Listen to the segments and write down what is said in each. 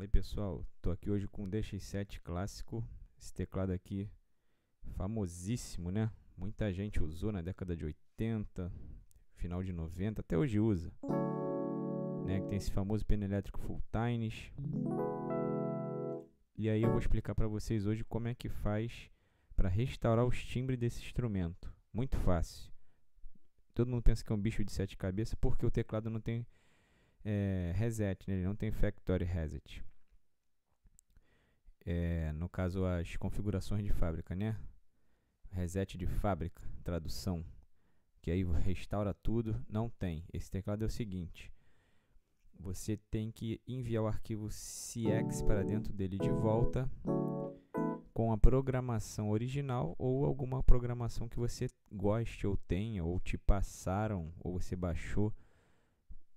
Fala aí pessoal, tô aqui hoje com o DX7 clássico, esse teclado aqui famosíssimo, né? Muita gente usou na década de 80, final de 90, até hoje usa. Né? Que tem esse famoso pena elétrico full tines. E aí eu vou explicar para vocês hoje como é que faz para restaurar os timbres desse instrumento. Muito fácil. Todo mundo pensa que é um bicho de sete cabeças porque o teclado não tem é, reset, né? ele não tem factory reset é, no caso, as configurações de fábrica, né? Reset de fábrica, tradução, que aí restaura tudo, não tem. Esse teclado é o seguinte, você tem que enviar o arquivo CX para dentro dele de volta com a programação original ou alguma programação que você goste ou tenha, ou te passaram, ou você baixou.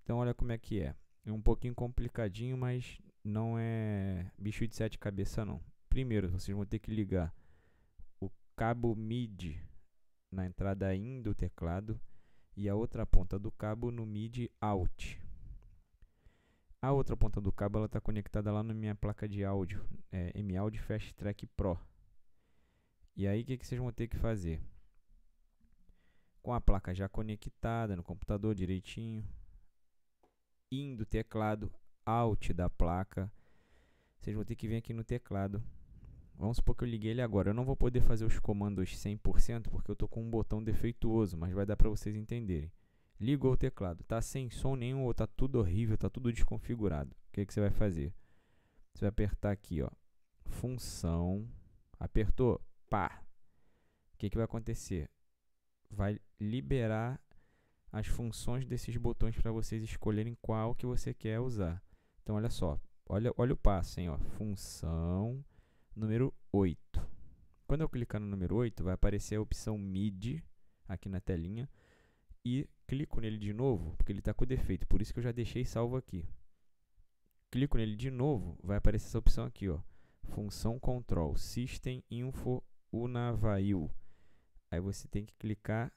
Então olha como é que é. É um pouquinho complicadinho, mas não é bicho de sete cabeças não. Primeiro, vocês vão ter que ligar o cabo MIDI na entrada IN do teclado e a outra ponta do cabo no MIDI OUT. A outra ponta do cabo ela está conectada lá na minha placa de áudio, é, M-Audio Fast Track Pro. E aí o que, que vocês vão ter que fazer? Com a placa já conectada no computador direitinho, IN do teclado, Alt da placa. Vocês vão ter que vir aqui no teclado. Vamos supor que eu liguei ele agora. Eu não vou poder fazer os comandos 100% porque eu estou com um botão defeituoso, mas vai dar para vocês entenderem. Ligou o teclado, tá sem som nenhum ou tá tudo horrível, tá tudo desconfigurado. O que, que você vai fazer? Você vai apertar aqui, ó, função, apertou, pá. O que, que vai acontecer? Vai liberar as funções desses botões para vocês escolherem qual que você quer usar. Então, olha só. Olha, olha o passo, hein? Ó. Função número 8. Quando eu clicar no número 8, vai aparecer a opção mid aqui na telinha. E clico nele de novo, porque ele está com defeito. Por isso que eu já deixei salvo aqui. Clico nele de novo, vai aparecer essa opção aqui, ó. Função control, system info unavail. Aí você tem que clicar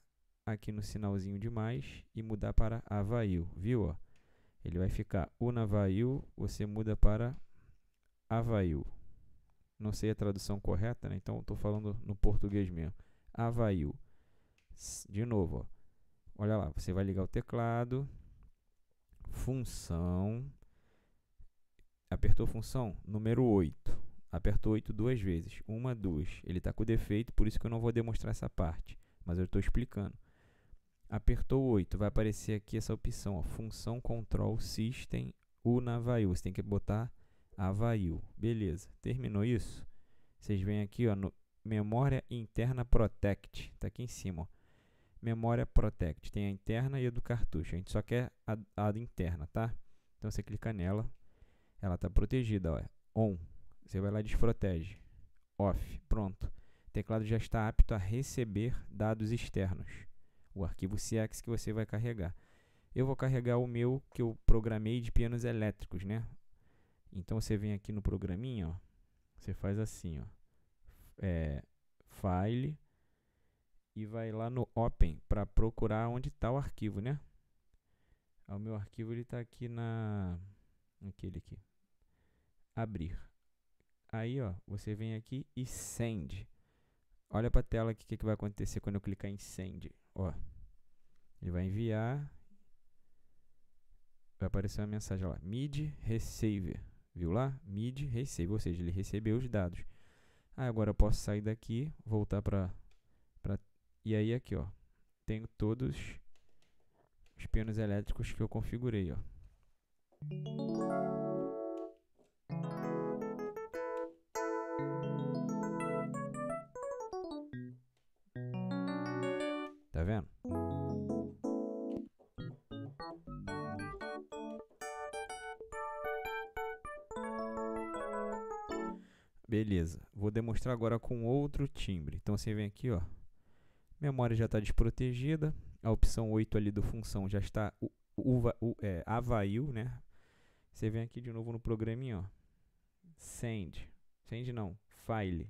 aqui no sinalzinho de mais e mudar para avail, viu? Ó? Ele vai ficar Unavail, você muda para Avail. Não sei a tradução correta, né? então estou falando no português mesmo. Avail. De novo, ó. olha lá, você vai ligar o teclado, função, apertou função, número 8. Apertou 8 duas vezes, uma, duas. Ele está com defeito, por isso que eu não vou demonstrar essa parte, mas eu estou explicando. Apertou 8, vai aparecer aqui essa opção, ó, função control system unavail. Você tem que botar avail. Beleza, terminou isso? Vocês vêm aqui ó, no memória interna protect, está aqui em cima. Ó. Memória protect, tem a interna e a do cartucho. A gente só quer a, a interna, tá? Então você clica nela, ela está protegida. Ó. On, você vai lá e desprotege. Off, pronto. O teclado já está apto a receber dados externos o arquivo CX que você vai carregar. Eu vou carregar o meu que eu programei de pianos elétricos, né? Então você vem aqui no programinha, ó, você faz assim, ó, é, File e vai lá no Open para procurar onde está o arquivo, né? O meu arquivo ele está aqui na aquele aqui, abrir. Aí, ó, você vem aqui e send. Olha para a tela o que, que vai acontecer quando eu clicar em send. Ó, ele vai enviar. Vai aparecer uma mensagem lá. Mid receiver. Viu lá? Mid receive. Ou seja, ele recebeu os dados. Ah, agora eu posso sair daqui, voltar para. Pra, e aí aqui, ó. Tenho todos os pinos elétricos que eu configurei, ó. Beleza, vou demonstrar agora com outro timbre. Então você vem aqui, ó. Memória já está desprotegida. A opção 8 ali do função já está uva, u, é, avail, né? Você vem aqui de novo no programinha, ó. Send. Send não, file.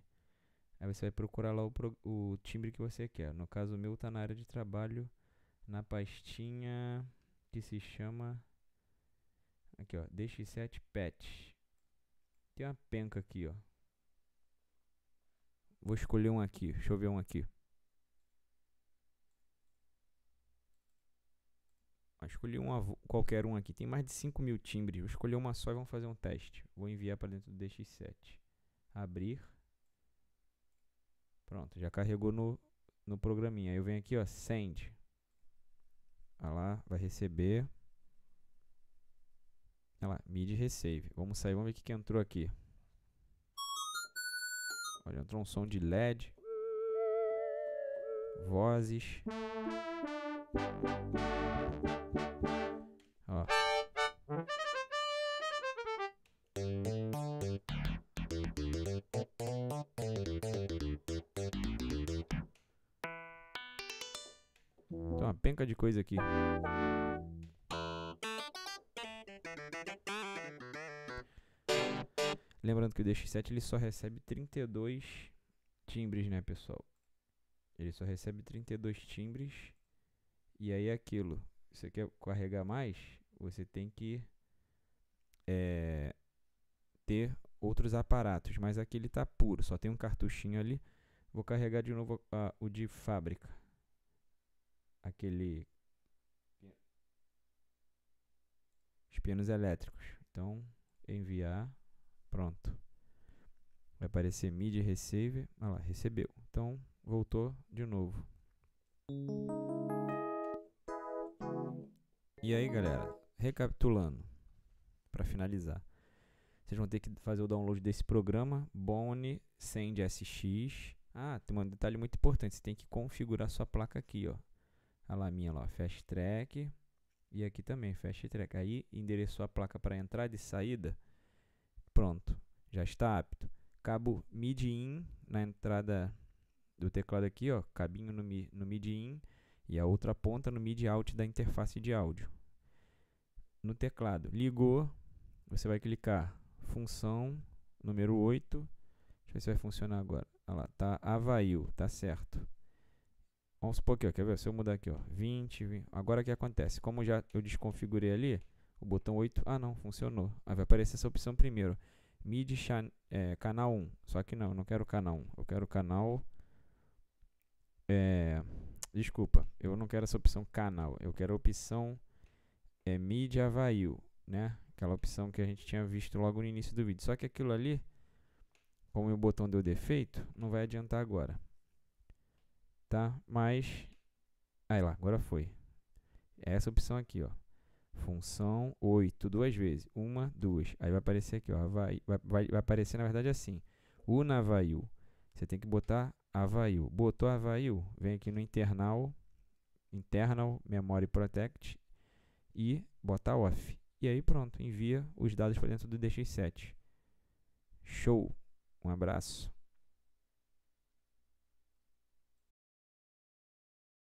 Aí você vai procurar lá o, pro, o timbre que você quer. No caso o meu está na área de trabalho, na pastinha que se chama... Aqui, ó. DX7 Patch. Tem uma penca aqui, ó. Vou escolher um aqui. Deixa eu ver um aqui. Ah, escolhi um qualquer um aqui. Tem mais de 5 mil timbres. Vou escolher uma só e vamos fazer um teste. Vou enviar para dentro do DX7. Abrir. Pronto, já carregou no, no programinha. Aí eu venho aqui, ó, send. Olha lá, vai receber. Olha lá, mid receive. Vamos sair, vamos ver o que, que entrou aqui. Olha, entrou um som de LED. Vozes. Ó. uma penca de coisa aqui. Lembrando que o DX7 ele só recebe 32 timbres, né, pessoal? Ele só recebe 32 timbres. E aí é aquilo. Você quer carregar mais? Você tem que é, ter outros aparatos. Mas aqui ele tá puro. Só tem um cartuchinho ali. Vou carregar de novo o de fábrica. Aquele. Os pianos elétricos. Então, enviar. Pronto. Vai aparecer mid receive Olha lá, recebeu. Então, voltou de novo. E aí, galera, recapitulando, para finalizar. Vocês vão ter que fazer o download desse programa, Bone Send SX. Ah, tem um detalhe muito importante, você tem que configurar sua placa aqui, ó. lá minha lá, Fast Track. E aqui também, Fast Track. Aí endereçou a placa para entrada e saída Pronto, já está apto. Cabo MIDI-IN na entrada do teclado aqui, ó, cabinho no, no MIDI-IN e a outra ponta no MIDI-OUT da interface de áudio. No teclado, ligou, você vai clicar função número 8. Deixa eu ver se vai funcionar agora. Olha lá, tá avaiu tá certo. Vamos supor aqui, ó, quer ver? Se eu mudar aqui, ó, 20, 20. Agora o que acontece? Como já eu desconfigurei ali, o botão 8, ah não, funcionou. Aí vai aparecer essa opção primeiro, MIDI é, canal 1, só que não, eu não quero canal 1, eu quero canal, é, desculpa, eu não quero essa opção canal, eu quero a opção é, MIDI Avail, né? Aquela opção que a gente tinha visto logo no início do vídeo. Só que aquilo ali, como o botão deu defeito, não vai adiantar agora. Tá? Mas, aí lá, agora foi. É essa opção aqui, ó. Função 8, duas vezes. Uma, duas. Aí vai aparecer aqui, ó. Havaí, vai, vai, vai aparecer, na verdade, assim. Unavaiu. Você tem que botar Avaiu. Botou Avaiu, vem aqui no internal, internal memory protect e botar off. E aí pronto, envia os dados para dentro do DX7. Show. Um abraço.